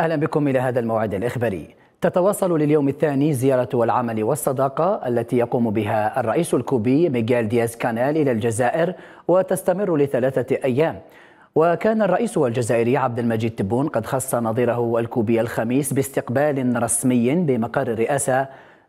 أهلا بكم إلى هذا الموعد الإخباري تتواصل لليوم الثاني زيارة العمل والصداقة التي يقوم بها الرئيس الكوبي ميغيل دياز كانال إلى الجزائر وتستمر لثلاثة أيام وكان الرئيس الجزائري عبد المجيد تبون قد خص نظيره الكوبي الخميس باستقبال رسمي بمقر الرئاسة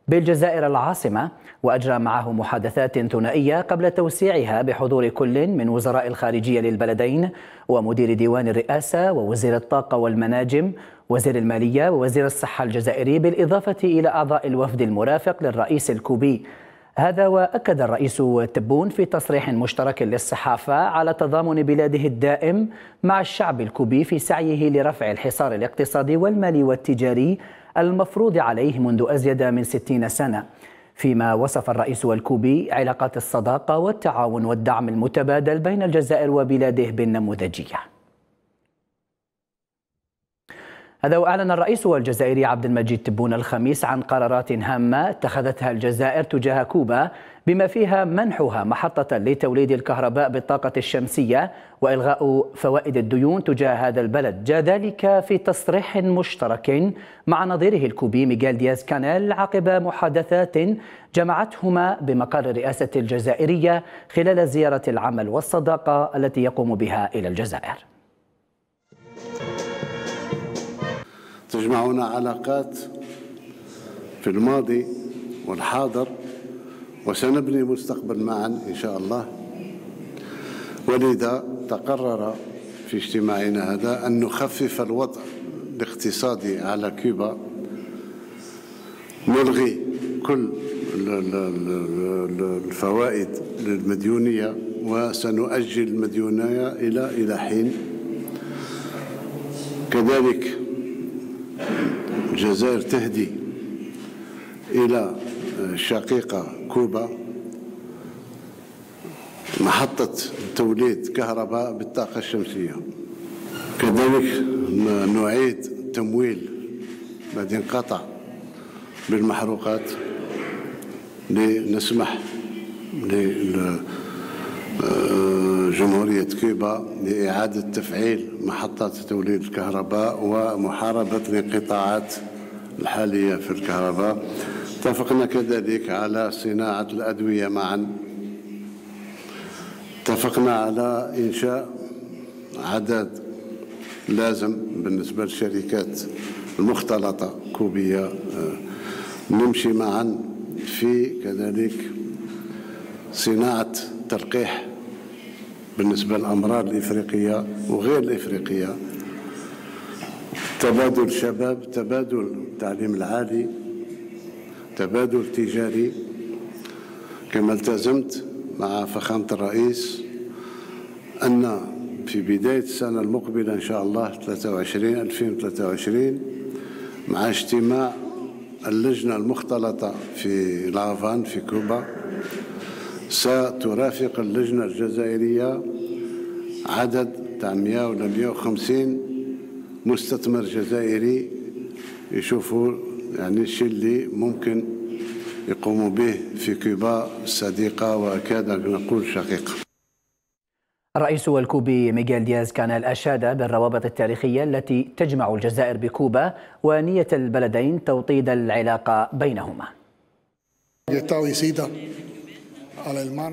بالجزائر العاصمة وأجرى معه محادثات ثنائية قبل توسيعها بحضور كل من وزراء الخارجية للبلدين ومدير ديوان الرئاسة ووزير الطاقة والمناجم وزير المالية ووزير الصحة الجزائري بالإضافة إلى أعضاء الوفد المرافق للرئيس الكوبي هذا وأكد الرئيس تبون في تصريح مشترك للصحافة على تضامن بلاده الدائم مع الشعب الكوبي في سعيه لرفع الحصار الاقتصادي والمالي والتجاري المفروض عليه منذ أزيد من 60 سنة فيما وصف الرئيس الكوبي علاقات الصداقة والتعاون والدعم المتبادل بين الجزائر وبلاده بالنموذجية هذا وأعلن الرئيس الجزائري عبد المجيد تبون الخميس عن قرارات هامة اتخذتها الجزائر تجاه كوبا بما فيها منحها محطة لتوليد الكهرباء بالطاقة الشمسية وإلغاء فوائد الديون تجاه هذا البلد جاء ذلك في تصريح مشترك مع نظيره الكوبي ميغيل دياز كانيل عقب محادثات جمعتهما بمقر الرئاسة الجزائرية خلال زيارة العمل والصداقة التي يقوم بها إلى الجزائر تجمعنا علاقات في الماضي والحاضر وسنبني مستقبل معا إن شاء الله ولذا تقرر في اجتماعنا هذا أن نخفف الوضع الاقتصادي على كوبا نلغي كل الفوائد للمديونية وسنؤجل المديونية إلى إلى حين كذلك الجزائر تهدي إلى شقيقة كوبا محطة توليد كهرباء بالطاقة الشمسية كذلك نعيد تمويل بعد انقطع بالمحروقات لنسمح لجمهورية كوبا لإعادة تفعيل محطات توليد الكهرباء ومحاربة الانقطاعات الحالية في الكهرباء اتفقنا كذلك على صناعة الأدوية معا اتفقنا على إنشاء عدد لازم بالنسبة للشركات المختلطة كوبية آه، نمشي معا في كذلك صناعة تلقيح بالنسبة للأمراض الإفريقية وغير الإفريقية تبادل شباب تبادل التعليم العالي تبادل تجاري كما التزمت مع فخامة الرئيس أن في بداية السنة المقبلة إن شاء الله 23 2023 مع اجتماع اللجنة المختلطة في لافان في كوبا سترافق اللجنة الجزائرية عدد تاع 100 ولا 150 مستثمر جزائري يشوفوا يعني الشيء اللي ممكن يقوموا به في كوبا صديقة وأكاد نقول شقيقة الرئيس الكوبي ميغيل دياز كان الأشاد بالروابط التاريخية التي تجمع الجزائر بكوبا ونية البلدين توطيد العلاقة بينهما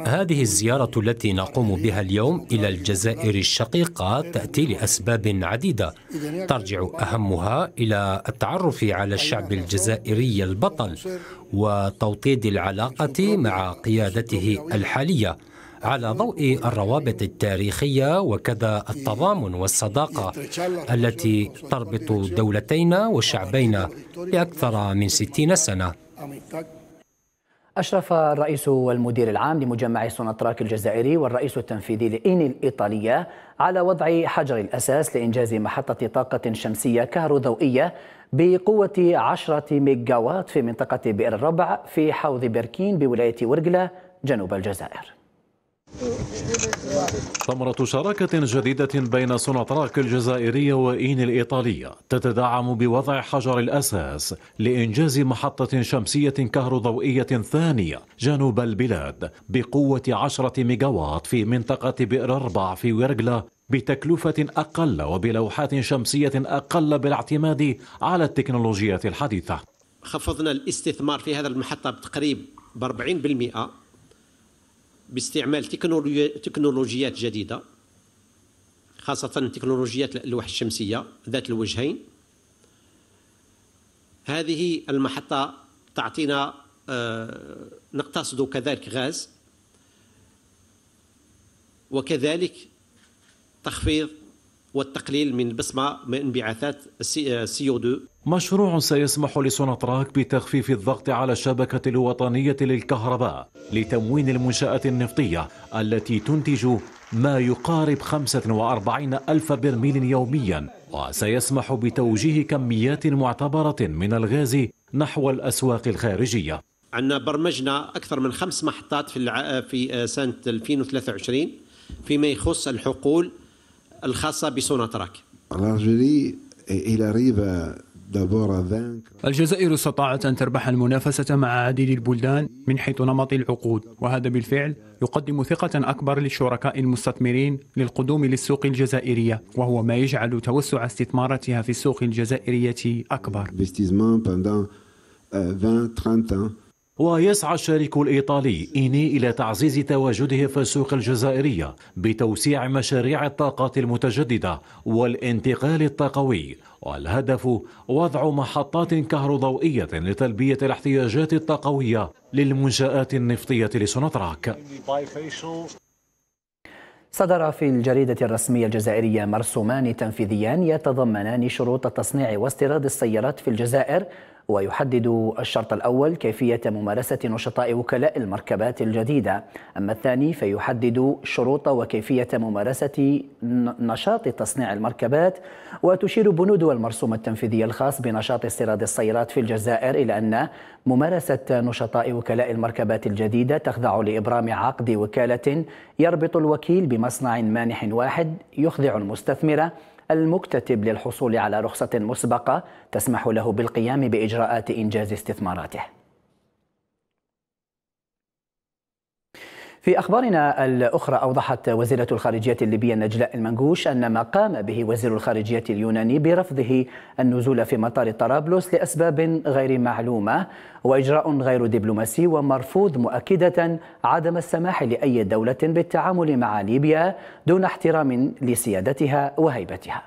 هذه الزيارة التي نقوم بها اليوم إلى الجزائر الشقيقة تأتي لأسباب عديدة ترجع أهمها إلى التعرف على الشعب الجزائري البطل وتوطيد العلاقة مع قيادته الحالية على ضوء الروابط التاريخية وكذا التضامن والصداقة التي تربط دولتينا وشعبينا لأكثر من ستين سنة أشرف الرئيس والمدير العام لمجمع سوناتراك الجزائري والرئيس التنفيذي لإيني الإيطالية على وضع حجر الأساس لإنجاز محطة طاقة شمسية كهروضوئية بقوة 10 ميجاوات في منطقة بئر الربع في حوض بركين بولاية ورقلة جنوب الجزائر ثمرة شراكة جديدة بين سوناطراك الجزائرية وإين الإيطالية تتدعم بوضع حجر الأساس لإنجاز محطة شمسية كهروضوئية ثانية جنوب البلاد بقوة 10 ميجاوات في منطقة بئر أربع في ويرغلا بتكلفة أقل وبلوحات شمسية أقل بالاعتماد على التكنولوجيات الحديثة خفضنا الاستثمار في هذا المحطة بتقريب ب 40% باستعمال تكنولوجيات جديدة خاصة تكنولوجيات الألواح الشمسية ذات الوجهين هذه المحطة تعطينا آه، نقتصد كذلك غاز وكذلك تخفيض والتقليل من البصمة من انبعاثات السي او 2 مشروع سيسمح لسوناتراك بتخفيف الضغط على الشبكة الوطنية للكهرباء لتموين المنشآت النفطية التي تنتج ما يقارب 45 ألف برميل يوميا وسيسمح بتوجيه كميات معتبرة من الغاز نحو الأسواق الخارجية عندنا برمجنا أكثر من خمس محطات في في آه، سنة 2023 فيما يخص الحقول الخاصة بسوناتراك الجزائر استطاعت أن تربح المنافسة مع عديد البلدان من حيث نمط العقود وهذا بالفعل يقدم ثقة أكبر للشركاء المستثمرين للقدوم للسوق الجزائرية وهو ما يجعل توسع استثماراتها في السوق الجزائرية أكبر ويسعى الشريك الإيطالي إيني إلى تعزيز تواجده في السوق الجزائرية بتوسيع مشاريع الطاقات المتجددة والانتقال الطاقوي والهدف وضع محطات كهروضوئية لتلبية الاحتياجات الطاقوية للمنشآت النفطية لسوناتراك صدر في الجريدة الرسمية الجزائرية مرسومان تنفيذيان يتضمنان شروط التصنيع واستيراد السيارات في الجزائر ويحدد الشرط الأول كيفية ممارسة نشطاء وكلاء المركبات الجديدة أما الثاني فيحدد شروط وكيفية ممارسة نشاط تصنيع المركبات وتشير بنود والمرسوم التنفيذي الخاص بنشاط استيراد السيارات في الجزائر إلى أن ممارسة نشطاء وكلاء المركبات الجديدة تخضع لإبرام عقد وكالة يربط الوكيل بمصنع مانح واحد يخضع المستثمرة المكتتب للحصول على رخصة مسبقة تسمح له بالقيام بإجراءات إنجاز استثماراته في أخبارنا الأخرى أوضحت وزيرة الخارجية الليبية نجلاء المنقوش أن ما قام به وزير الخارجية اليوناني برفضه النزول في مطار طرابلس لأسباب غير معلومة وإجراء غير دبلوماسي ومرفوض مؤكدة عدم السماح لأي دولة بالتعامل مع ليبيا دون احترام لسيادتها وهيبتها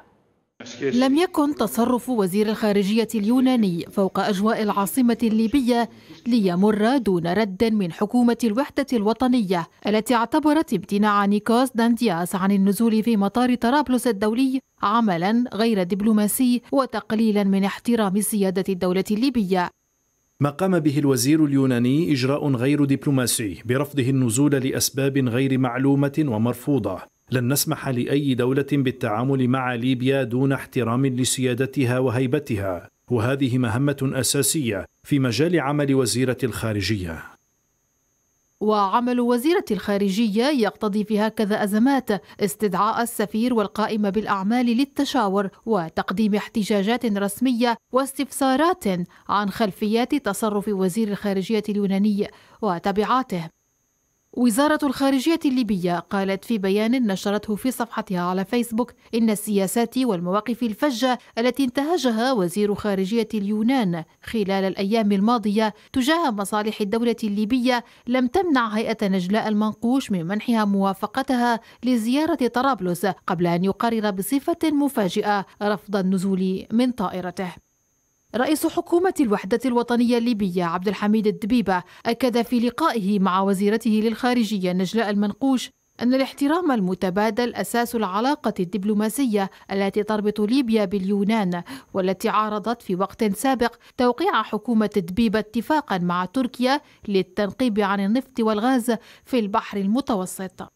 لم يكن تصرف وزير الخارجية اليوناني فوق أجواء العاصمة الليبية ليمر دون رد من حكومة الوحدة الوطنية التي اعتبرت امتناع نيكوس داندياس عن النزول في مطار طرابلس الدولي عملا غير دبلوماسي وتقليلا من احترام سيادة الدولة الليبية ما قام به الوزير اليوناني إجراء غير دبلوماسي برفضه النزول لأسباب غير معلومة ومرفوضة لن نسمح لاي دوله بالتعامل مع ليبيا دون احترام لسيادتها وهيبتها وهذه مهمه اساسيه في مجال عمل وزيره الخارجيه وعمل وزيرة الخارجية يقتضي في هكذا أزمات استدعاء السفير والقائم بالأعمال للتشاور وتقديم احتجاجات رسمية واستفسارات عن خلفيات تصرف وزير الخارجية اليوناني وتبعاته وزارة الخارجية الليبية قالت في بيان نشرته في صفحتها على فيسبوك إن السياسات والمواقف الفجة التي انتهجها وزير خارجية اليونان خلال الأيام الماضية تجاه مصالح الدولة الليبية لم تمنع هيئة نجلاء المنقوش من منحها موافقتها لزيارة طرابلس قبل أن يقرر بصفة مفاجئة رفض النزول من طائرته رئيس حكومة الوحدة الوطنية الليبية عبد الحميد الدبيبة أكد في لقائه مع وزيرته للخارجية نجلاء المنقوش أن الاحترام المتبادل أساس العلاقة الدبلوماسية التي تربط ليبيا باليونان والتي عارضت في وقت سابق توقيع حكومة دبيبة اتفاقا مع تركيا للتنقيب عن النفط والغاز في البحر المتوسط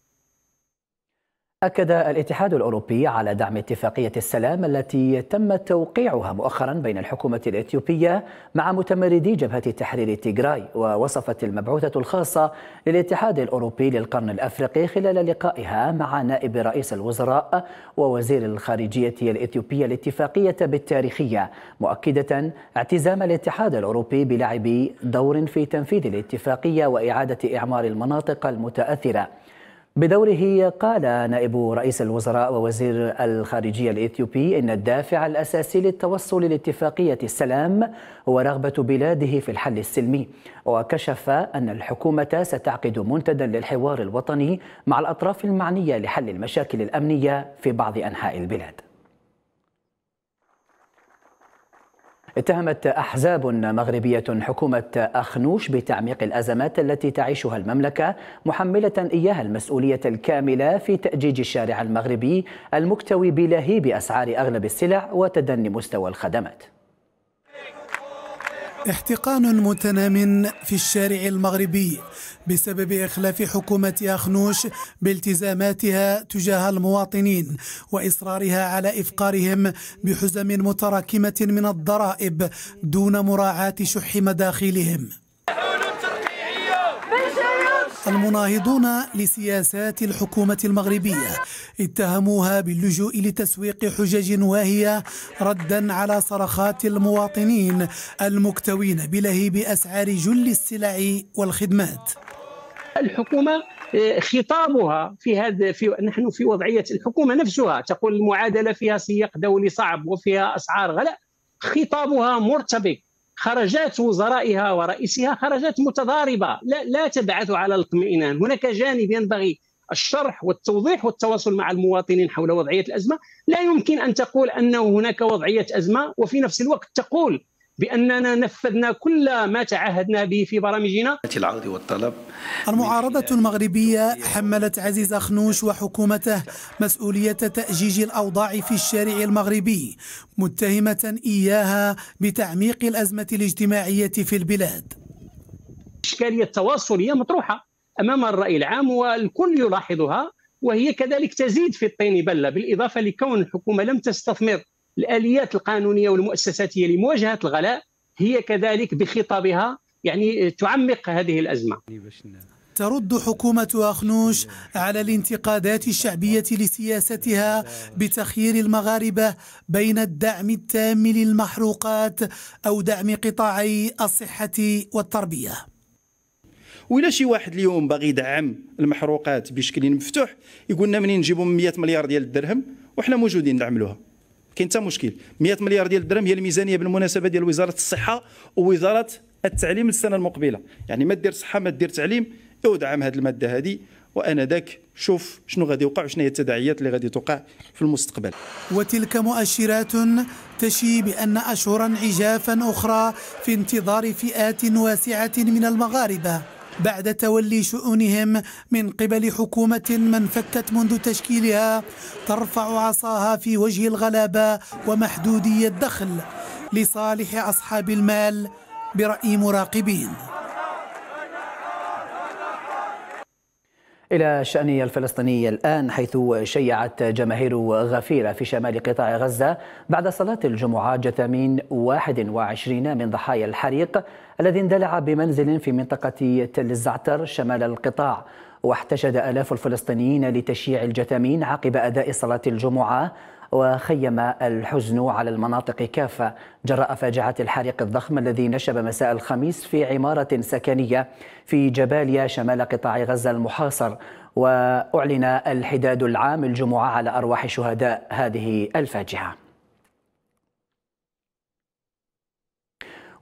أكد الاتحاد الأوروبي على دعم اتفاقية السلام التي تم توقيعها مؤخرا بين الحكومة الإثيوبية مع متمردي جبهة تحرير تيغراي ووصفت المبعوثة الخاصة للاتحاد الأوروبي للقرن الأفريقي خلال لقائها مع نائب رئيس الوزراء ووزير الخارجية الإثيوبية الاتفاقية بالتاريخية مؤكدة اعتزام الاتحاد الأوروبي بلعب دور في تنفيذ الاتفاقية وإعادة إعمار المناطق المتأثرة بدوره قال نائب رئيس الوزراء ووزير الخارجية الإثيوبي إن الدافع الأساسي للتوصل لاتفاقية السلام هو رغبة بلاده في الحل السلمي وكشف أن الحكومة ستعقد منتدى للحوار الوطني مع الأطراف المعنية لحل المشاكل الأمنية في بعض أنحاء البلاد اتهمت أحزاب مغربية حكومة أخنوش بتعميق الأزمات التي تعيشها المملكة محملة إياها المسؤولية الكاملة في تأجيج الشارع المغربي المكتوي بلهيب أسعار أغلب السلع وتدني مستوى الخدمات احتقان متنام في الشارع المغربي بسبب إخلاف حكومة أخنوش بالتزاماتها تجاه المواطنين وإصرارها على إفقارهم بحزم متراكمة من الضرائب دون مراعاة شح مداخلهم المناهضون لسياسات الحكومة المغربية اتهموها باللجوء لتسويق حجج واهية ردا على صرخات المواطنين المكتوين بلهيب أسعار جل السلع والخدمات الحكومة آه، خطابها في هذا في نحن في وضعية الحكومة نفسها تقول المعادلة فيها سياق دولي صعب وفيها أسعار غلاء خطابها مرتبط خرجات وزرائها ورئيسها خرجات متضاربه لا, لا تبعث على الاطمئنان هناك جانب ينبغي الشرح والتوضيح والتواصل مع المواطنين حول وضعيه الازمه لا يمكن ان تقول انه هناك وضعيه ازمه وفي نفس الوقت تقول باننا نفذنا كل ما تعهدنا به في برامجنا العرض والطلب المعارضه المغربيه حملت عزيز اخنوش وحكومته مسؤوليه تاجيج الاوضاع في الشارع المغربي متهمه اياها بتعميق الازمه الاجتماعيه في البلاد اشكاليه التواصليه مطروحه امام الراي العام والكل يلاحظها وهي كذلك تزيد في الطين بله بالاضافه لكون الحكومه لم تستثمر الاليات القانونيه والمؤسساتيه لمواجهه الغلاء هي كذلك بخطابها يعني تعمق هذه الازمه. ترد حكومة أخنوش على الانتقادات الشعبية لسياستها بتخيير المغاربة بين الدعم التام للمحروقات أو دعم قطاعي الصحة والتربية وإلا شي واحد اليوم باغي يدعم المحروقات بشكل مفتوح يقولنا منين نجيبوا 100 مليار ديال الدرهم وحنا موجودين ندعملوها كاين حتى مشكل 100 مليار ديال الدرهم هي الميزانيه بالمناسبه ديال وزاره الصحه ووزاره التعليم السنه المقبله يعني ما دير صحه ما دير تعليم دعم هذه الماده هذه وانا ذاك شوف شنو غادي يوقع وشنو هي التداعيات اللي غادي توقع في المستقبل وتلك مؤشرات تشي بأن أشهرا عجافا أخرى في انتظار فئات واسعة من المغاربة بعد تولي شؤونهم من قبل حكومة منفكت منذ تشكيلها ترفع عصاها في وجه الغلابة ومحدودية الدخل لصالح أصحاب المال برأي مراقبين إلى الشأن الفلسطيني الآن حيث شيعت جماهير غفيرة في شمال قطاع غزة بعد صلاة الجمعة جثامين 21 من ضحايا الحريق الذي اندلع بمنزل في منطقة تل الزعتر شمال القطاع واحتشد آلاف الفلسطينيين لتشييع الجثامين عقب أداء صلاة الجمعة وخيم الحزن على المناطق كافة جراء فاجعة الحريق الضخم الذي نشب مساء الخميس في عمارة سكنية في جباليا شمال قطاع غزة المحاصر وأعلن الحداد العام الجمعة على أرواح شهداء هذه الفاجعة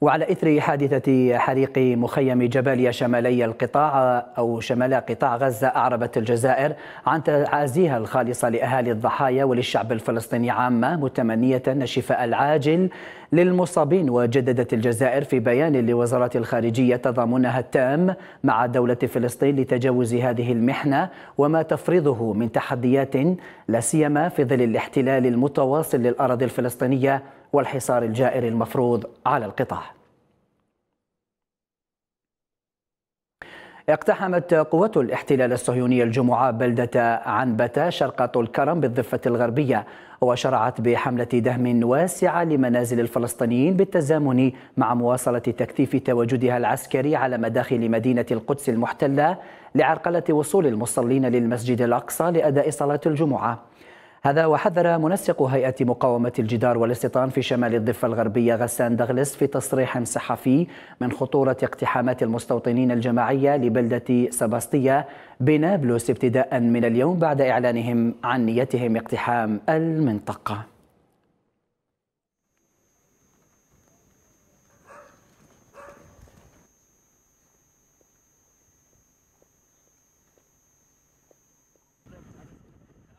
وعلى إثر حادثة حريق مخيم جباليا شمالي القطاع أو شمال قطاع غزة أعربت الجزائر عن تعازيها الخالصة لأهالي الضحايا وللشعب الفلسطيني عامة متمنية الشفاء العاجل للمصابين وجددت الجزائر في بيان لوزارة الخارجية تضامنها التام مع دولة فلسطين لتجاوز هذه المحنة وما تفرضه من تحديات لا سيما في ظل الاحتلال المتواصل للأراضي الفلسطينية والحصار الجائر المفروض على القطاع اقتحمت قوات الاحتلال الصهيوني الجمعة بلدة عنبتة شرق طول كرم بالضفة الغربية وشرعت بحملة دهم واسعة لمنازل الفلسطينيين بالتزامن مع مواصلة تكثيف تواجدها العسكري على مداخل مدينة القدس المحتلة لعرقلة وصول المصلين للمسجد الأقصى لأداء صلاة الجمعة هذا وحذر منسق هيئة مقاومة الجدار والاستيطان في شمال الضفة الغربية غسان دغلس في تصريح صحفي من خطورة اقتحامات المستوطنين الجماعية لبلدة سباستيا بنابلس ابتداء من اليوم بعد إعلانهم عن نيتهم اقتحام المنطقة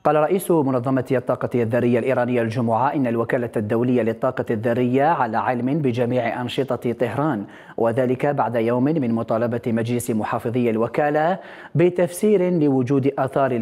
قال رئيس منظمة الطاقة الذرية الإيرانية الجمعة إن الوكالة الدولية للطاقة الذرية على علم بجميع أنشطة طهران وذلك بعد يوم من مطالبة مجلس محافظي الوكالة بتفسير لوجود آثار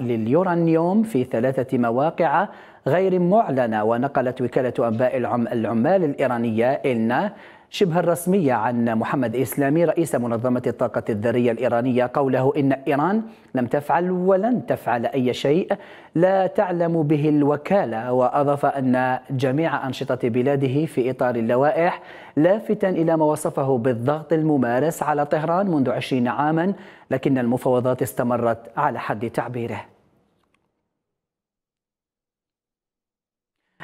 لليورانيوم في ثلاثة مواقع غير معلنة ونقلت وكالة أنباء العمال الإيرانية إن شبه الرسمية عن محمد إسلامي رئيس منظمة الطاقة الذرية الإيرانية قوله إن إيران لم تفعل ولن تفعل أي شيء لا تعلم به الوكالة وأضاف أن جميع أنشطة بلاده في إطار اللوائح لافتا إلى ما وصفه بالضغط الممارس على طهران منذ عشرين عاما لكن المفاوضات استمرت على حد تعبيره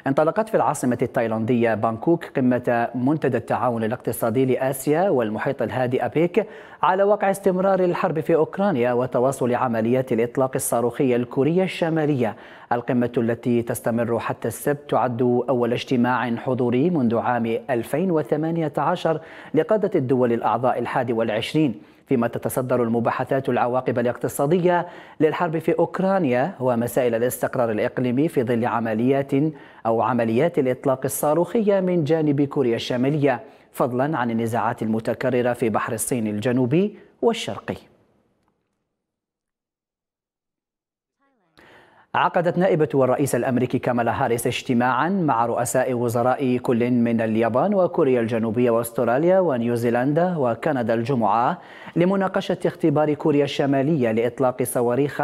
انطلقت في العاصمة التايلاندية بانكوك قمة منتدى التعاون الاقتصادي لآسيا والمحيط الهادئ أبيك على وقع استمرار الحرب في أوكرانيا وتواصل عمليات الإطلاق الصاروخي الكورية الشمالية القمة التي تستمر حتى السبت تعد أول اجتماع حضوري منذ عام 2018 لقادة الدول الأعضاء الحادي والعشرين فيما تتصدر المباحثات العواقب الاقتصادية للحرب في أوكرانيا ومسائل الاستقرار الإقليمي في ظل عمليات أو عمليات الإطلاق الصاروخية من جانب كوريا الشمالية فضلا عن النزاعات المتكررة في بحر الصين الجنوبي والشرقي عقدت نائبة الرئيس الأمريكي كامالا هاريس اجتماعا مع رؤساء وزراء كل من اليابان وكوريا الجنوبية وأستراليا ونيوزيلندا وكندا الجمعة لمناقشة اختبار كوريا الشمالية لإطلاق صواريخ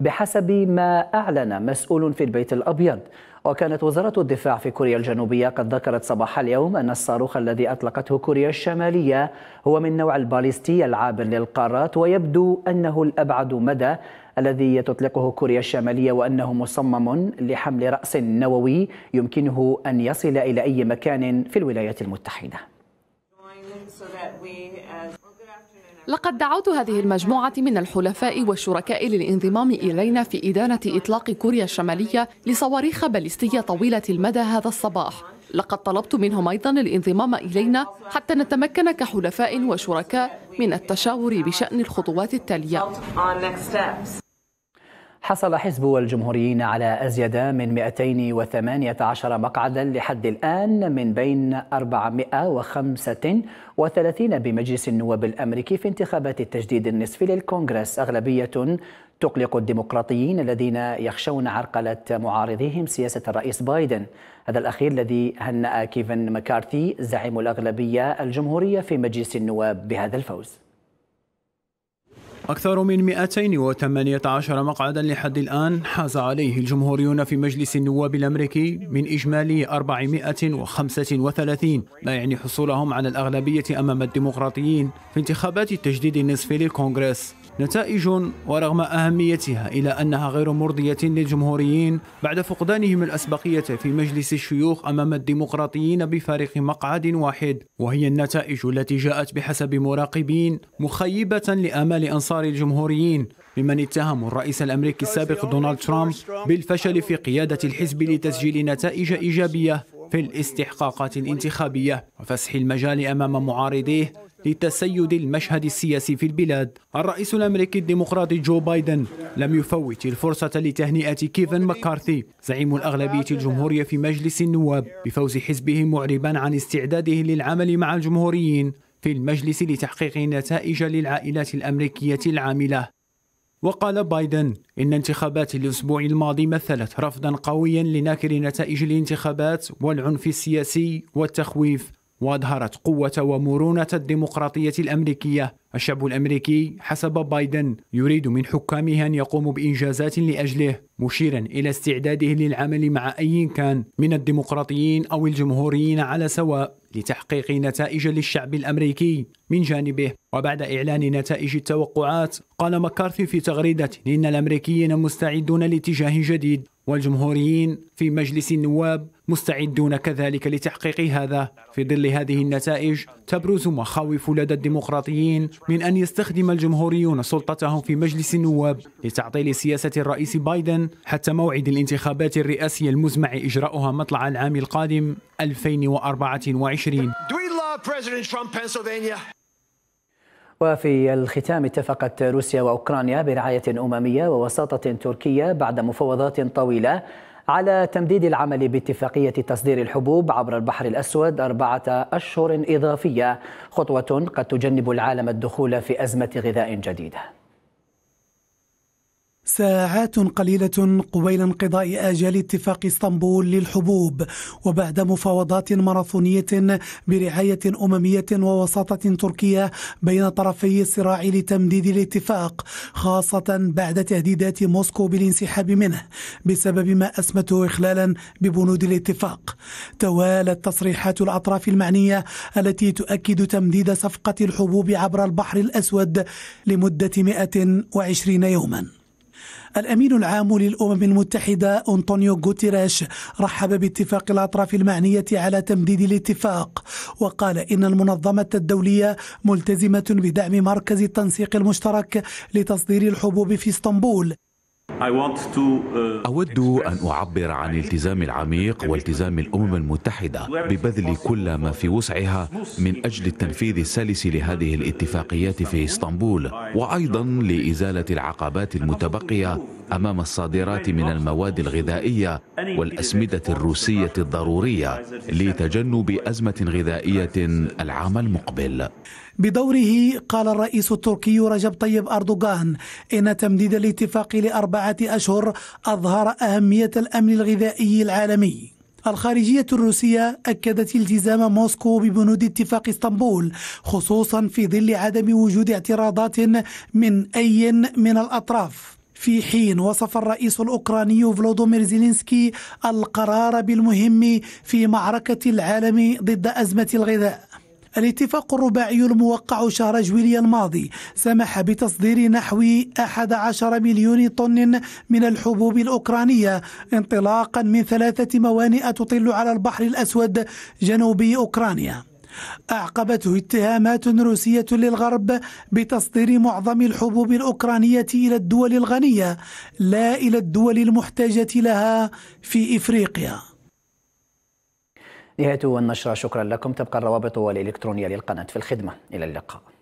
بحسب ما أعلن مسؤول في البيت الأبيض وكانت وزارة الدفاع في كوريا الجنوبية قد ذكرت صباح اليوم أن الصاروخ الذي أطلقته كوريا الشمالية هو من نوع الباليستي العابر للقارات ويبدو أنه الأبعد مدى الذي تطلقه كوريا الشمالية وأنه مصمم لحمل رأس نووي يمكنه أن يصل إلى أي مكان في الولايات المتحدة لقد دعوت هذه المجموعة من الحلفاء والشركاء للانضمام إلينا في إدانة إطلاق كوريا الشمالية لصواريخ باليستية طويلة المدى هذا الصباح لقد طلبت منهم أيضا الانضمام إلينا حتى نتمكن كحلفاء وشركاء من التشاور بشأن الخطوات التالية حصل حزب الجمهوريين على أزيد من 218 مقعدا لحد الآن من بين 435 بمجلس النواب الأمريكي في انتخابات التجديد النصفي للكونغرس أغلبية تقلق الديمقراطيين الذين يخشون عرقلة معارضيهم سياسة الرئيس بايدن هذا الأخير الذي هنأ كيفن مكارثي زعيم الأغلبية الجمهورية في مجلس النواب بهذا الفوز أكثر من 218 مقعدا لحد الآن حاز عليه الجمهوريون في مجلس النواب الأمريكي من إجمالي 435 ما يعني حصولهم على الأغلبية أمام الديمقراطيين في انتخابات التجديد النصفي للكونغرس نتائج ورغم أهميتها إلى أنها غير مرضية للجمهوريين بعد فقدانهم الأسبقية في مجلس الشيوخ أمام الديمقراطيين بفارق مقعد واحد وهي النتائج التي جاءت بحسب مراقبين مخيبة لآمال أنصار الجمهوريين ممن اتهموا الرئيس الأمريكي السابق دونالد ترامب بالفشل في قيادة الحزب لتسجيل نتائج إيجابية في الاستحقاقات الانتخابية وفسح المجال أمام معارضيه لتسيد المشهد السياسي في البلاد الرئيس الأمريكي الديمقراطي جو بايدن لم يفوت الفرصة لتهنئة كيفن مكارثي زعيم الأغلبية الجمهورية في مجلس النواب بفوز حزبه معربا عن استعداده للعمل مع الجمهوريين في المجلس لتحقيق نتائج للعائلات الأمريكية العاملة وقال بايدن إن انتخابات الأسبوع الماضي مثلت رفضا قويا لناكر نتائج الانتخابات والعنف السياسي والتخويف وأظهرت قوة ومرونة الديمقراطية الأمريكية الشعب الأمريكي حسب بايدن يريد من حكامه أن يقوموا بإنجازات لأجله مشيرا إلى استعداده للعمل مع أي كان من الديمقراطيين أو الجمهوريين على سواء لتحقيق نتائج للشعب الأمريكي من جانبه وبعد إعلان نتائج التوقعات قال مكارثي في تغريدة إن الأمريكيين مستعدون لاتجاه جديد والجمهوريين في مجلس النواب مستعدون كذلك لتحقيق هذا في ظل هذه النتائج تبرز مخاوف لدى الديمقراطيين من أن يستخدم الجمهوريون سلطتهم في مجلس النواب لتعطيل سياسة الرئيس بايدن حتى موعد الانتخابات الرئاسية المزمع إجراؤها مطلع العام القادم 2024 وفي الختام اتفقت روسيا وأوكرانيا برعاية أممية ووساطة تركية بعد مفاوضات طويلة على تمديد العمل باتفاقية تصدير الحبوب عبر البحر الأسود أربعة أشهر إضافية خطوة قد تجنب العالم الدخول في أزمة غذاء جديدة ساعات قليلة قبيل انقضاء آجال اتفاق اسطنبول للحبوب وبعد مفاوضات ماراثونية برعاية أممية ووساطة تركية بين طرفي الصراع لتمديد الاتفاق خاصة بعد تهديدات موسكو بالانسحاب منه بسبب ما أسمته إخلالا ببنود الاتفاق توالت تصريحات الأطراف المعنية التي تؤكد تمديد صفقة الحبوب عبر البحر الأسود لمدة 120 يوماً الأمين العام للأمم المتحدة أنطونيو غوتيريش رحب باتفاق الأطراف المعنية على تمديد الاتفاق وقال إن المنظمة الدولية ملتزمة بدعم مركز التنسيق المشترك لتصدير الحبوب في اسطنبول Uh, أود أن أعبر عن التزامي العميق والتزام الأمم المتحدة ببذل كل ما في وسعها من أجل التنفيذ السلس لهذه الاتفاقيات في إسطنبول وأيضا لإزالة العقبات المتبقية أمام الصادرات من المواد الغذائية والأسمدة الروسية الضرورية لتجنب أزمة غذائية العام المقبل بدوره قال الرئيس التركي رجب طيب أردوغان إن تمديد الاتفاق لأربعة أشهر أظهر أهمية الأمن الغذائي العالمي الخارجية الروسية أكدت التزام موسكو ببنود اتفاق اسطنبول خصوصا في ظل عدم وجود اعتراضات من أي من الأطراف في حين وصف الرئيس الأوكراني فلودومير زيلينسكي القرار بالمهم في معركة العالم ضد أزمة الغذاء الاتفاق الرباعي الموقع شهر جويليا الماضي سمح بتصدير نحو 11 مليون طن من الحبوب الأوكرانية انطلاقا من ثلاثة موانئ تطل على البحر الأسود جنوبي أوكرانيا أعقبته اتهامات روسية للغرب بتصدير معظم الحبوب الأوكرانية إلى الدول الغنية لا إلى الدول المحتاجة لها في إفريقيا نهاية النشرة شكرا لكم تبقى الروابط والإلكترونية للقناة في الخدمة إلى اللقاء